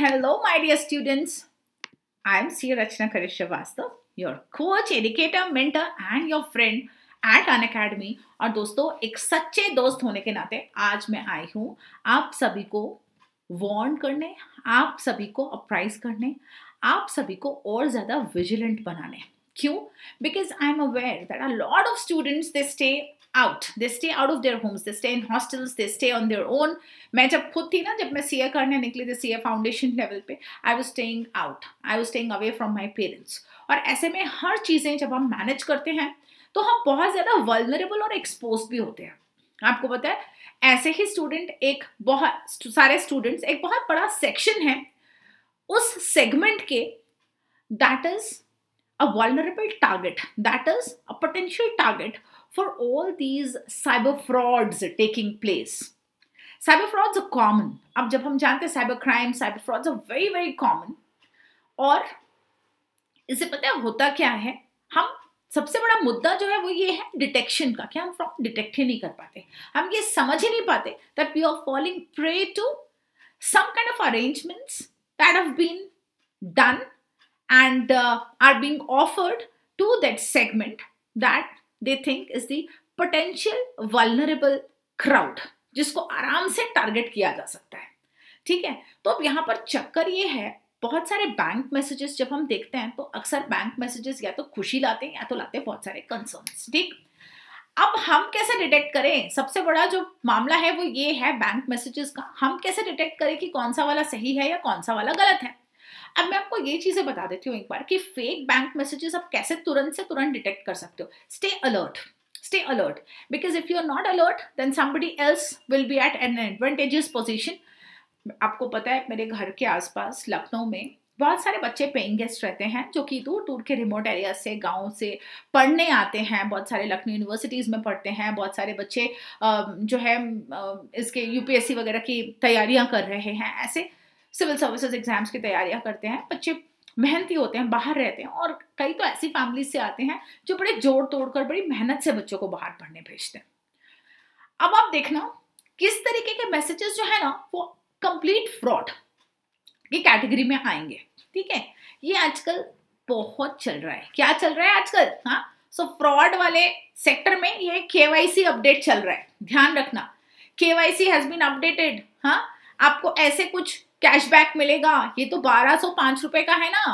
Hello, my dear students. I'm C. Rachna Karishavastav, your coach, educator, mentor, and your friend at Unacademy और दोस्तों एक सच्चे दोस्त होने के नाते आज मैं आई हूँ आप सभी को वार्न करने आप सभी को अप्राइज करने आप सभी को और ज़्यादा विजिलेंट बनाने क्यों because I am aware that are lot of students they stay out they stay out of their homes they stay in hostels they stay on their own मैं जब खुद थी ना जब मैं सी करने निकली थी सी फाउंडेशन लेवल पे I was staying out I was staying away from my parents और ऐसे में हर चीज़ें जब हम मैनेज करते हैं तो हम बहुत ज़्यादा वर्नरेबल और एक्सपोज भी होते हैं आपको पता है ऐसे ही स्टूडेंट एक बहुत सारे स्टूडेंट्स एक बहुत बड़ा सेक्शन है उस सेगमेंट के that is a vulnerable target that is a potential target for all these cyber frauds taking place. Cyber frauds are common. अब जब हम जानते हैं cyber crime, cyber frauds are very very common. और इससे पता है होता क्या है हम सबसे बड़ा मुद्दा जो है वो ये है डिटेक्शन का कि हम फ्रॉम डिटेक्ट ही नहीं कर पाते हम ये समझ ही नहीं पाते that we are falling prey to some kind of arrangements that have been done and are being offered to that segment that they think is the potential vulnerable crowd जिसको आराम से टारगेट किया जा सकता है ठीक है तो अब यहाँ पर चक्कर ये है बहुत सारे बैंक मैसेजेस जब हम देखते हैं तो अक्सर बैंक मैसेजेस या तो खुशी लाते हैं या तो लाते हैं बहुत सारे कंसर्न ठीक अब हम कैसे डिटेक्ट करें सबसे बड़ा जो मामला है वो ये है बैंक मैसेजेस का हम कैसे डिटेक्ट करें कि कौन सा वाला सही है या कौन सा वाला गलत है अब मैं आपको ये चीजें बता देती हूँ एक बार कि फेक बैंक मैसेजेस आप कैसे तुरंत से तुरंत डिटेक्ट कर सकते हो stay alert stay alert because if you are not alert then somebody else will be at an advantageous position आपको पता है मेरे घर के आसपास लखनऊ में बहुत सारे बच्चे पेइंग गेस्ट रहते हैं जो कि दूर दूर के रिमोट एरिया से गाँव से पढ़ने आते हैं बहुत सारे लखनऊ यूनिवर्सिटीज़ में पढ़ते हैं बहुत सारे बच्चे जो है इसके यूपीएससी वगैरह की तैयारियां कर रहे हैं ऐसे सिविल सर्विसेज एग्जाम्स की तैयारियां करते हैं बच्चे मेहनती होते हैं बाहर रहते हैं और कई तो ऐसी फैमिली से आते हैं जो बड़े जोड़ तोड़ कर बड़ी मेहनत से बच्चों को बाहर पढ़ने भेजते हैं अब आप देखना किस तरीके के मैसेजेस जो है ना वो कंप्लीट फ्रॉड की कैटेगरी में आएंगे ठीक है ये आजकल बहुत चल रहा है क्या चल रहा है आजकल हाँ सो फ्रॉड वाले सेक्टर में ये केवाईसी अपडेट चल रहा है ध्यान रखना केवाईसी हैज बीन अपडेटेड हाँ आपको ऐसे कुछ कैशबैक मिलेगा ये तो बारह सौ पांच रुपए का है ना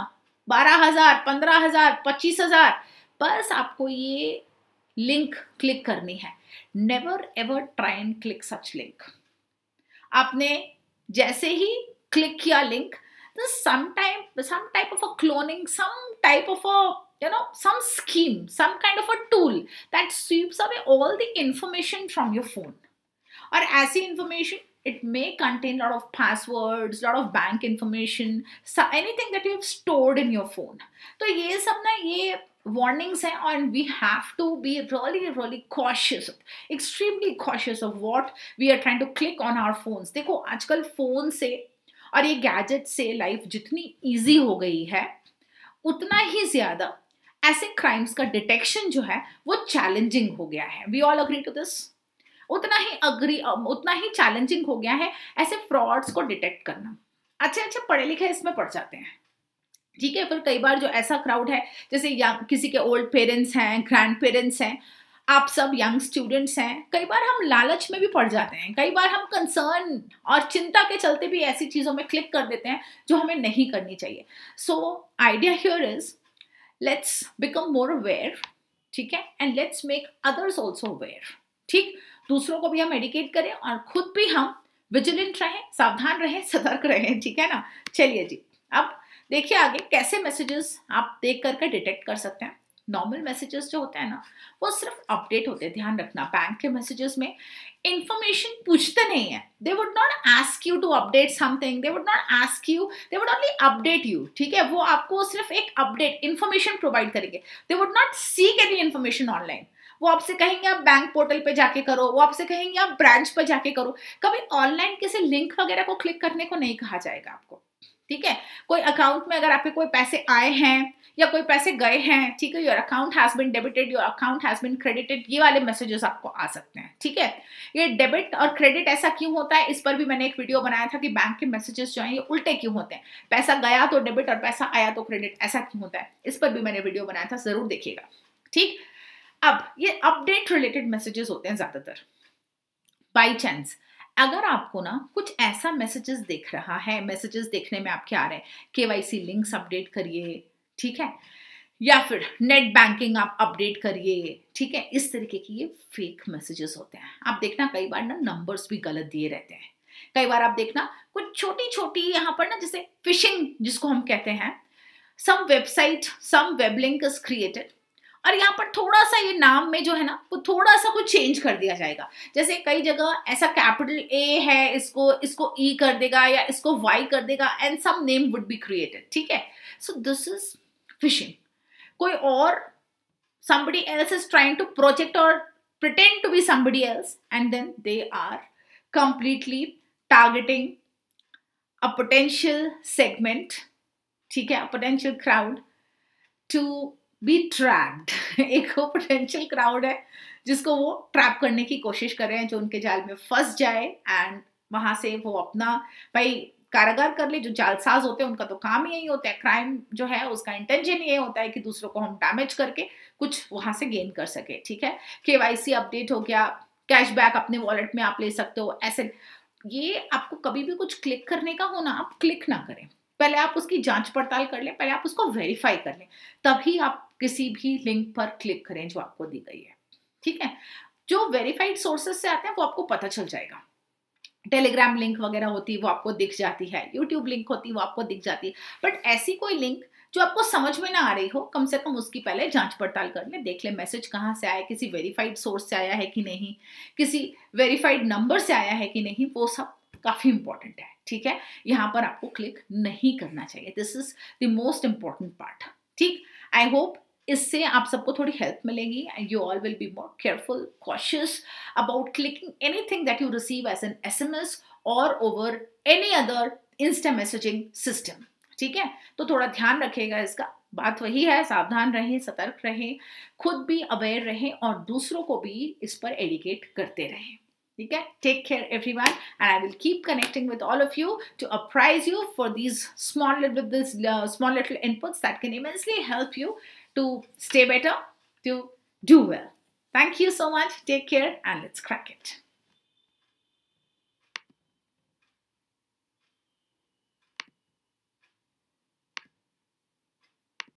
बारह हजार पंद्रह हजार पच्चीस हजार बस आपको ये लिंक क्लिक करनी है never ever try and click such link आपने जैसे ही क्लिक किया लिंक तो some time some type of a cloning some type of a tool that sweeps scheme some kind of a tool that sweeps away all it may contain a lot of passwords, a lot of bank information, anything that you've stored in your phone. तो ये सब ना ये warnings हैं and we have to be really really cautious, extremely cautious of what we are trying to click on our phones. देखो आजकल phone से और ये गैजेट से लाइफ जितनी easy हो गई है उतना ही ज़्यादा ऐसे क्राइम्स का डिटेक्शन जो है वो चैलेंजिंग हो गया है we all agree to this उतना ही अग्री उतना ही चैलेंजिंग हो गया है ऐसे फ्रॉड्स को डिटेक्ट करना अच्छे अच्छे पढ़े लिखे इसमें पढ़ जाते हैं ठीक है फिर कई बार जो ऐसा क्राउड है जैसे यंग किसी के ओल्ड पेरेंट्स हैं ग्रैंड पेरेंट्स हैं आप सब यंग स्टूडेंट्स हैं कई बार हम लालच में भी पड़ जाते हैं कई बार हम कंसर्न और चिंता के चलते भी ऐसी चीज़ों में क्लिक कर देते हैं जो हमें नहीं करनी चाहिए so idea here is let's become more aware ठीक है and let's make others also aware ठीक दूसरों को भी हम एडिकेट करें और खुद भी हम विजिलेंट रहें सावधान रहें सतर्क रहें ठीक है ना चलिए जी अब देखिए आगे कैसे मैसेजेस आप देख करके डिटेक्ट कर सकते हैं नॉर्मल मैसेजेस जो होते हैं ना वो सिर्फ अपडेट होते हैं ध्यान रखना बैंक के मैसेजेस में इंफॉर्मेशन पूछते नहीं है they would not ask you to update something they would not ask you they would only update you ठीक है वो आपको सिर्फ एक अपडेट इंफॉर्मेशन प्रोवाइड करेंगे they would not seek any information online वो आपसे कहेंगे आप बैंक पोर्टल पे जाके करो वो आपसे कहेंगे आप ब्रांच पे जाके करो कभी ऑनलाइन किसी लिंक वगैरह को क्लिक करने को नहीं कहा जाएगा आपको ठीक है कोई अकाउंट में अगर आपके कोई पैसे आए हैं या कोई पैसे गए हैं ठीक है your account has been debited your account has been credited ये वाले मैसेजेस आपको आ सकते हैं ठीक है ये डेबिट और क्रेडिट ऐसा क्यों होता है इस पर भी मैंने एक वीडियो बनाया था कि बैंक के मैसेजेस जो हैं ये उल्टे क्यों होते हैं पैसा गया तो डेबिट और पैसा आया तो क्रेडिट ऐसा क्यों होता है इस पर भी मैंने वीडियो बनाया था जरूर देखिएगा ठीक अब ये अपडेट रिलेटेड मैसेजेस होते हैं ज्यादातर बाय चांस अगर आपको ना कुछ ऐसा मैसेजेस देख रहा है मैसेजेस देखने में आपके आ रहे हैं के वाई सी लिंक्स अपडेट करिए ठीक है या फिर नेट बैंकिंग आप अपडेट करिए ठीक है इस तरीके की ये फेक मैसेजेस होते हैं आप देखना कई बार ना नंबर्स भी गलत दिए रहते हैं कई बार आप देखना कुछ छोटी छोटी यहाँ पर ना जैसे फिशिंग जिसको हम कहते हैं some website some web link is created और यहाँ पर थोड़ा सा ये नाम में जो है ना वो थोड़ा सा कुछ चेंज कर दिया जाएगा जैसे कई जगह ऐसा कैपिटल ए है इसको इसको ई e कर देगा या इसको वाई कर देगा and some name would be created ठीक है सो दिस इज फिशिंग कोई और somebody else is trying to project or pretend to be somebody else and then they are completely targeting a potential segment ठीक है a potential crowd to be trapped एक वो potential crowd है जिसको वो trap करने की कोशिश कर रहे हैं जो उनके जाल में फंस जाए एंड वहां से वो अपना भाई कारागार कर ले जो जालसाज होते हैं उनका तो काम यही होता है क्राइम जो है उसका इंटेंशन ये होता है कि दूसरों को हम डैमेज करके कुछ वहां से गेन कर सके ठीक है केवाईसी अपडेट हो गया कैशबैक अपने वॉलेट में आप ले सकते हो ऐसे ये आपको कभी भी कुछ क्लिक करने का हो ना आप क्लिक ना करें पहले आप उसकी जांच पड़ताल कर लें पहले आप उसको वेरीफाई कर लें तभी आप किसी भी लिंक पर क्लिक करें जो आपको दी गई है ठीक है जो वेरीफाइड सोर्सेस से आते हैं वो आपको पता चल जाएगा टेलीग्राम लिंक वगैरह होती है वो आपको दिख जाती है यूट्यूब लिंक होती है वो आपको दिख जाती है बट ऐसी कोई लिंक जो आपको समझ में ना आ रही हो कम से कम उसकी पहले जांच पड़ताल कर ले देख लें मैसेज कहाँ से आया किसी वेरीफाइड सोर्स से आया है कि नहीं किसी वेरीफाइड नंबर से आया है कि नहीं वो सब काफ़ी इंपॉर्टेंट है ठीक है यहाँ पर आपको क्लिक नहीं करना चाहिए this is the most important part ठीक आई होप इससे आप सबको थोड़ी हेल्प मिलेगी and you all will be more careful cautious about clicking anything that you receive as an S M S और over any other insta messaging system ठीक है तो थोड़ा ध्यान रखेगा इसका बात वही है सावधान रहें सतर्क रहें खुद भी अवेयर रहें और दूसरों को भी इस पर एडिकेट करते रहें ठीक है take care everyone and I will keep connecting with all of you to apprise you for these small small little inputs that can immensely help you to stay better, to do well. Thank you so much. Take care and let's crack it.